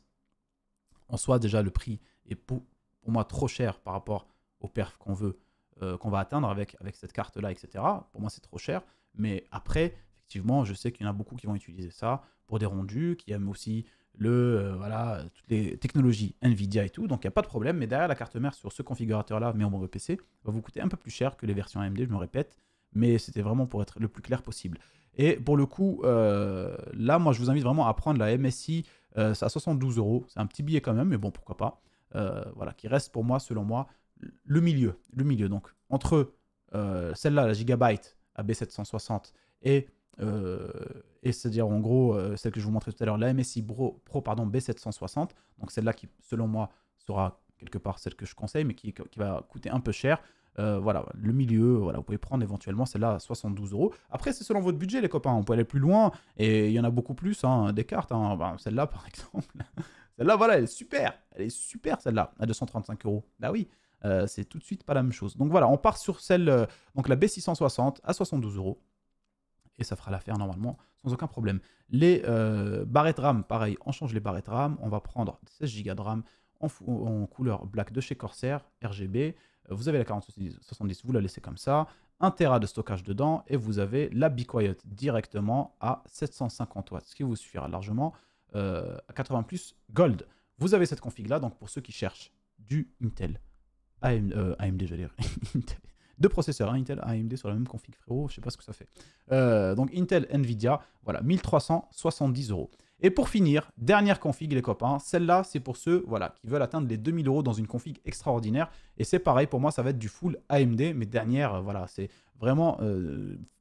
en soi déjà le prix est pour, pour moi trop cher par rapport à perf qu'on veut, euh, qu'on va atteindre avec, avec cette carte-là, etc. Pour moi, c'est trop cher. Mais après, effectivement, je sais qu'il y en a beaucoup qui vont utiliser ça pour des rendus, qui aiment aussi le, euh, voilà, toutes les technologies Nvidia et tout. Donc, il n'y a pas de problème. Mais derrière, la carte mère sur ce configurateur-là, mais en mauvais PC, va vous coûter un peu plus cher que les versions AMD, je me répète. Mais c'était vraiment pour être le plus clair possible. Et pour le coup, euh, là, moi, je vous invite vraiment à prendre la MSI. à 72 euros. C'est un petit billet quand même, mais bon, pourquoi pas. voilà, qui reste pour moi, selon moi, le milieu, le milieu donc entre euh, celle-là, la Gigabyte à b 760 et euh, et c'est-à-dire en gros euh, celle que je vous montrais tout à l'heure, la MSI Pro, Pro pardon, B760, donc celle-là qui selon moi sera quelque part celle que je conseille mais qui, va coûter un peu cher. voilà, le milieu, voilà, vous pouvez prendre éventuellement celle-là à 72 euros. Après, c'est selon votre budget, les copains. On peut aller plus loin et il y en a beaucoup plus, hein, des cartes. Hein. Bah, celle-là, par exemple, celle-là, voilà, elle est super. Elle est super, celle-là, à 235 euros. Bah oui, euh, c'est tout de suite pas la même chose. Donc voilà, on part sur celle, euh, donc la B660 à 72 euros. Et ça fera l'affaire normalement sans aucun problème. Les euh, barrettes RAM, pareil, on change les barrettes RAM. On va prendre 16 Go de RAM en, couleur black de chez Corsair, RGB. Vous avez la 4070, vous la laissez comme ça. 1 Tera de stockage dedans et vous avez la Be directement à 750 watts, ce qui vous suffira largement à 80 plus gold. Vous avez cette config là, donc pour ceux qui cherchent du Intel AMD, euh, j'allais dire. deux processeurs, hein, Intel, AMD sur la même config, frérot, je sais pas ce que ça fait. Euh, donc Intel, Nvidia, voilà, 1370 euros. Et pour finir, dernière config, les copains, celle-là, c'est pour ceux voilà, qui veulent atteindre les 2000 euros dans une config extraordinaire. Et c'est pareil, pour moi, ça va être du full AMD, mais dernière, euh, voilà, c'est vraiment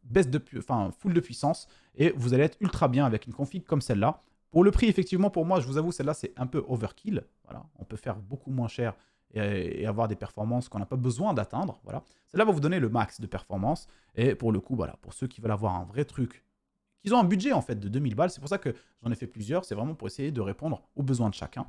baisse de, enfin, full de puissance. Et vous allez être ultra bien avec une config comme celle-là. Pour le prix, effectivement, pour moi, je vous avoue, celle-là, c'est un peu overkill. Voilà, on peut faire beaucoup moins cher et, avoir des performances qu'on n'a pas besoin d'atteindre. Voilà. Celle-là va vous donner le max de performance. Et pour le coup, voilà, pour ceux qui veulent avoir un vrai truc, qu'ils ont un budget en fait de 2000 balles, c'est pour ça que j'en ai fait plusieurs, c'est vraiment pour essayer de répondre aux besoins de chacun.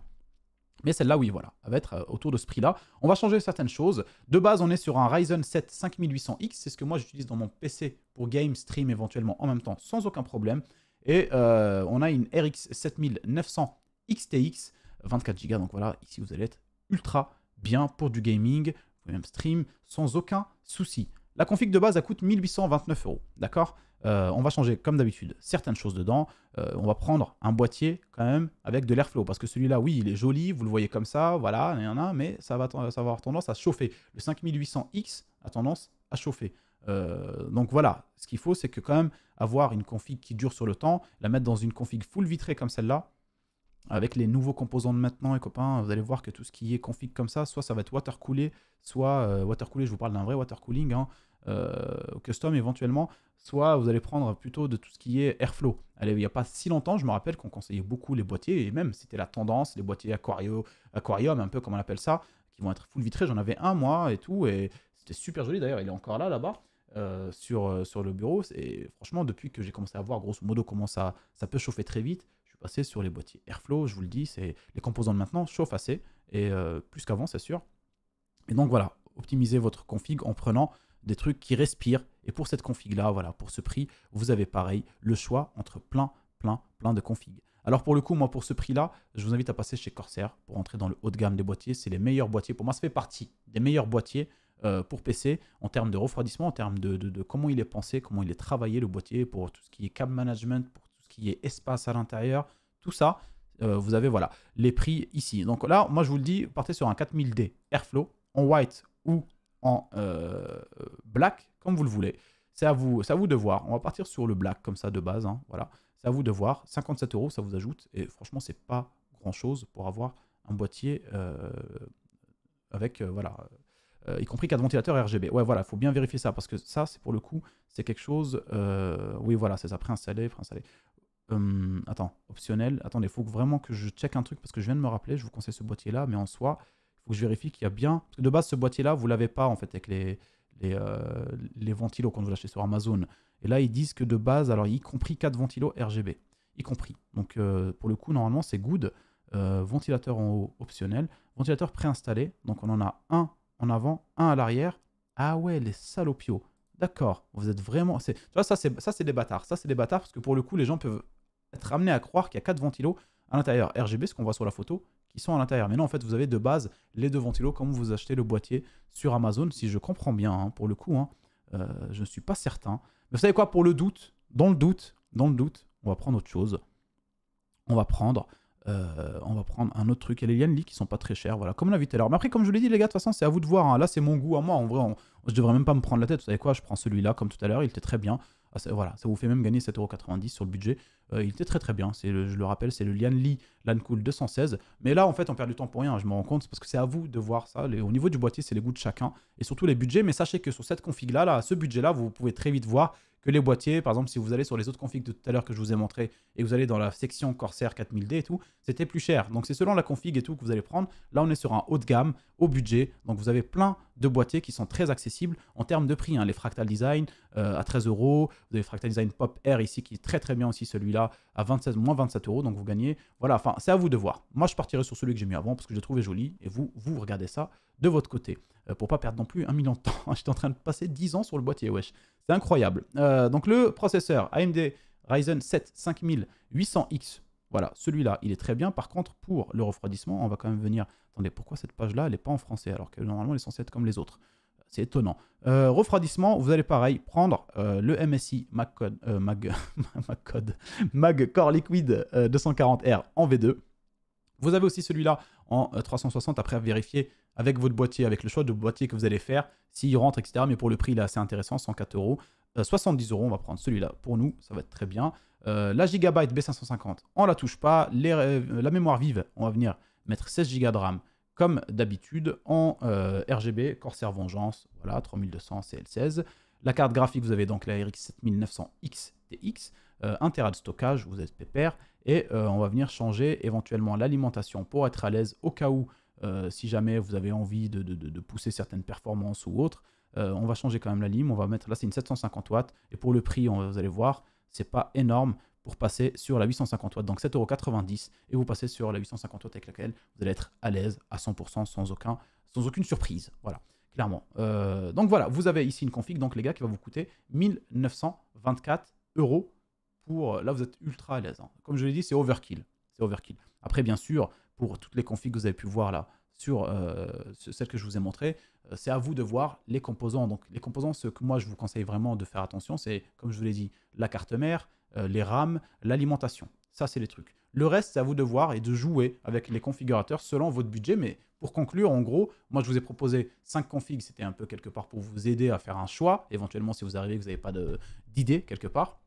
Mais celle-là, oui, voilà, elle va être euh, autour de ce prix-là. On va changer certaines choses. De base, on est sur un Ryzen 7 5800X. C'est ce que moi, j'utilise dans mon PC pour game, stream éventuellement en même temps, sans aucun problème. Et euh, on a une RX 7900 XTX, 24 Go. Donc voilà, ici, vous allez être ultra bien pour du gaming, même stream, sans aucun souci. La config de base, elle coûte 1829 euros, d'accord euh, On va changer, comme d'habitude, certaines choses dedans. Euh, on va prendre un boîtier, quand même, avec de l'airflow, parce que celui-là, oui, il est joli, vous le voyez comme ça, voilà, il y en a, mais ça va, ça va avoir tendance à chauffer. Le 5800X a tendance à chauffer. Euh, donc voilà, ce qu'il faut, c'est que quand même avoir une config qui dure sur le temps, la mettre dans une config full vitrée comme celle-là, avec les nouveaux composants de maintenant et copains, vous allez voir que tout ce qui est config comme ça, soit ça va être water coolé, soit euh, water coolé. je vous parle d'un vrai water cooling, hein, euh, custom éventuellement, soit vous allez prendre plutôt de tout ce qui est Airflow. Allez, il n'y a pas si longtemps, je me rappelle qu'on conseillait beaucoup les boîtiers, et même c'était la tendance, les boîtiers aquario, aquarium, un peu comme on appelle ça, qui vont être full vitré, j'en avais un moi et tout, et c'était super joli d'ailleurs, il est encore là là-bas. Euh, sur, sur le bureau et franchement depuis que j'ai commencé à voir grosso modo comment ça, ça peut chauffer très vite passer sur les boîtiers Airflow. Je vous le dis, c'est les composants de maintenant chauffent assez et euh, plus qu'avant, c'est sûr. Et donc voilà, optimisez votre config en prenant des trucs qui respirent. Et pour cette config là, voilà, pour ce prix, vous avez pareil le choix entre plein, plein, plein de configs. Alors pour le coup, moi pour ce prix-là, je vous invite à passer chez Corsair pour entrer dans le haut de gamme des boîtiers. C'est les meilleurs boîtiers. Pour moi, ça fait partie des meilleurs boîtiers euh, pour PC en termes de refroidissement, en termes de, comment il est pensé, comment il est travaillé le boîtier pour tout ce qui est cab management, pour qui est espace à l'intérieur, tout ça. Euh, vous avez voilà les prix ici. Donc là, moi je vous le dis, partez sur un 4000D Airflow en white ou en euh, black, comme vous le voulez. C'est à vous, c'est à vous de voir. On va partir sur le black comme ça de base. Hein, voilà, c'est à vous de voir. 57 euros, ça vous ajoute et franchement, c'est pas grand chose pour avoir un boîtier euh, avec voilà. y compris quatre ventilateurs RGB. Ouais, voilà, il faut bien vérifier ça parce que ça, c'est pour le coup, c'est quelque chose. oui, voilà, c'est ça, préinstallé, préinstallé. Hum, attends, optionnel. Attendez, il faut vraiment que je check un truc parce que je viens de me rappeler, je vous conseille ce boîtier-là, mais en soi, il faut que je vérifie qu'il y a bien. Parce que de base, ce boîtier-là, vous l'avez pas en fait avec les, les, euh, les ventilos quand vous l'achetez sur Amazon. Et là, ils disent que de base, alors y compris 4 ventilos RGB, y compris. Donc euh, pour le coup, normalement, c'est good. Euh, ventilateur en haut optionnel, ventilateur préinstallé. Donc on en a un en avant, un à l'arrière. Ah ouais, les salopios. D'accord, vous êtes vraiment. Tu vois, ça, c'est des bâtards. Ça, c'est des bâtards parce que pour le coup, les gens peuvent être amené à croire qu'il y a quatre ventilos à l'intérieur RGB, ce qu'on voit sur la photo, qui sont à l'intérieur. Mais non, en fait, vous avez de base les deux ventilos comme vous achetez le boîtier sur Amazon, si je comprends bien, hein, pour le coup. Hein. Euh, je ne suis pas certain. Mais vous savez quoi, pour le doute, dans le doute, dans le doute, on va prendre autre chose. On va prendre, euh, on va prendre un autre truc. Et les lits qui sont pas très chers, voilà, comme l'a vu tout à l'heure. Mais après, comme je l'ai dit, les gars, de toute façon, c'est à vous de voir. Hein. Là, c'est mon goût à moi. En vrai, on, je devrais même pas me prendre la tête. Vous savez quoi, je prends celui-là, comme tout à l'heure, il était très bien. Ah, voilà, ça vous fait même gagner 7,90€ sur le budget. Euh, il était très très bien. C'est je le rappelle, c'est le Lian Li Lancool 216. Mais là, en fait, on perd du temps pour rien. Je me rends compte parce que c'est à vous de voir ça. au niveau du boîtier, c'est les goûts de chacun et surtout les budgets. Mais sachez que sur cette config là, là, ce budget là, vous pouvez très vite voir que les boîtiers, par exemple, si vous allez sur les autres configs de tout à l'heure que je vous ai montré et vous allez dans la section Corsair 4000D et tout, c'était plus cher. Donc c'est selon la config et tout que vous allez prendre. Là, on est sur un haut de gamme, au budget. Donc vous avez plein de boîtiers qui sont très accessibles en termes de prix. Hein. Les Fractal Design euh, à 13 euros, vous Fractal Design Pop Air ici qui est très très bien aussi celui-là à 26 moins 27 euros, donc vous gagnez. Voilà, enfin c'est à vous de voir. Moi je partirai sur celui que j'ai mis avant parce que je le trouvais joli et vous, vous regardez ça de votre côté euh, pour pas perdre non plus un million de temps. J'étais en train de passer 10 ans sur le boîtier, wesh. C'est incroyable. Euh, donc le processeur AMD Ryzen 7 5800X voilà, celui-là, il est très bien. Par contre, pour le refroidissement, on va quand même venir... Attendez, pourquoi cette page-là, elle n'est pas en français alors que normalement, elle est censée être comme les autres C'est étonnant. Euh, refroidissement, vous allez pareil, prendre euh, le MSI MagCode, euh, Mag, Core Liquid 240R en V2. Vous avez aussi celui-là en 360, après vérifier avec votre boîtier, avec le choix de boîtier que vous allez faire, s'il rentre, etc. Mais pour le prix, il est assez intéressant, 104 euros. 70 euh, euros, on va prendre celui-là pour nous, ça va être très bien. Euh, la Gigabyte B550, on la touche pas. Euh, la mémoire vive, on va venir mettre 16 Go de RAM comme d'habitude en RGB Corsair Vengeance, voilà 3200 CL16. La carte graphique, vous avez donc la RX 7900 XTX, un 1 de stockage, vous êtes pépère. Et on va venir changer éventuellement l'alimentation pour être à l'aise au cas où, si jamais vous avez envie de pousser certaines performances ou autres. Euh, on va changer quand même la lime, on va mettre, là c'est une 750 watts, et pour le prix, vous allez voir, c'est pas énorme pour passer sur la 850 watts, donc 7,90€ et vous passez sur la 850 watts avec laquelle vous allez être à l'aise à 100% sans, aucun, sans aucune surprise, voilà, clairement. Euh, donc voilà, vous avez ici une config, donc les gars, qui va vous coûter 1924 euros pour, euh, là vous êtes ultra à l'aise, hein. comme je l'ai dit, c'est overkill, c'est overkill. Après bien sûr, pour toutes les configs que vous avez pu voir là, sur euh, celle que je vous ai montrée, euh, c'est à vous de voir les composants. Donc les composants, ce que moi je vous conseille vraiment de faire attention, c'est comme je vous l'ai dit, la carte mère, euh, les RAM, l'alimentation. Ça, c'est les trucs. Le reste, c'est à vous de voir et de jouer avec les configurateurs selon votre budget. Mais pour conclure, en gros, moi, je vous ai proposé 5 configs. C'était un peu quelque part pour vous aider à faire un choix. Éventuellement, si vous arrivez, que vous n'avez pas d'idée quelque part.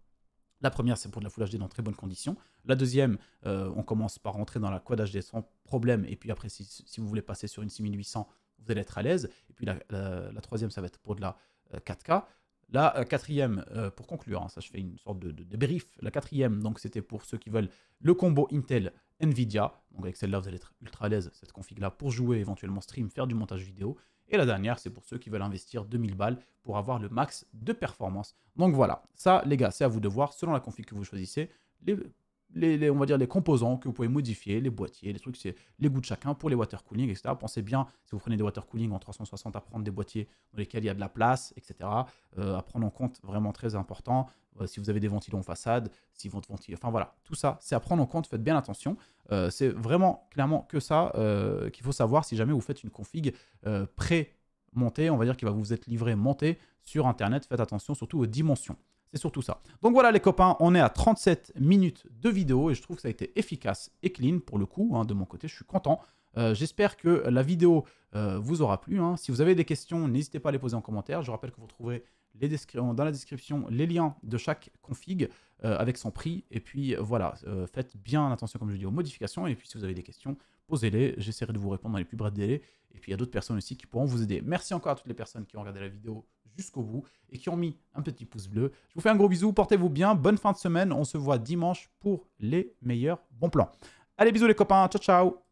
La première, c'est pour de la Full HD dans très bonnes conditions. La deuxième, euh, on commence par rentrer dans la Quad HD sans problème. Et puis après, si, vous voulez passer sur une 6800, vous allez être à l'aise. Et puis la, troisième, ça va être pour de la 4K. Euh, la euh, quatrième, euh, pour conclure, hein, ça je fais une sorte de, débrief brief. La quatrième, donc c'était pour ceux qui veulent le combo Intel Nvidia. Donc avec celle-là, vous allez être ultra à l'aise, cette config-là, pour jouer éventuellement stream, faire du montage vidéo. Et la dernière, c'est pour ceux qui veulent investir 2000 balles pour avoir le max de performance. Donc voilà, ça les gars, c'est à vous de voir selon la config que vous choisissez. Les les, on va dire les composants que vous pouvez modifier, les boîtiers, les trucs, c'est les goûts de chacun pour les water cooling, etc. Pensez bien, si vous prenez des water cooling en 360, à prendre des boîtiers dans lesquels il y a de la place, etc. Euh, à prendre en compte, vraiment très important. Euh, si vous avez des ventilons en façade, si votre ventilo, enfin voilà, tout ça, c'est à prendre en compte. Faites bien attention. Euh, c'est vraiment clairement que ça qu'il faut savoir si jamais vous faites une config pré-montée, on va dire qu'il va vous être livré monté sur Internet. Faites attention surtout aux dimensions. C'est surtout ça. Donc voilà les copains, on est à 37 minutes de vidéo et je trouve que ça a été efficace et clean pour le coup. Hein. de mon côté, je suis content. Euh, j'espère que la vidéo euh, vous aura plu. Hein. Si vous avez des questions, n'hésitez pas à les poser en commentaire. Je rappelle que vous trouverez les dans la description les liens de chaque config euh, avec son prix. Et puis voilà, faites bien attention comme je dis aux modifications. Et puis si vous avez des questions, posez-les. J'essaierai de vous répondre dans les plus brefs délais. Et puis il y a d'autres personnes aussi qui pourront vous aider. Merci encore à toutes les personnes qui ont regardé la vidéo jusqu'au bout et qui ont mis un petit pouce bleu. Je vous fais un gros bisou, portez-vous bien, bonne fin de semaine, on se voit dimanche pour les meilleurs bons plans. Allez, bisous les copains, ciao ciao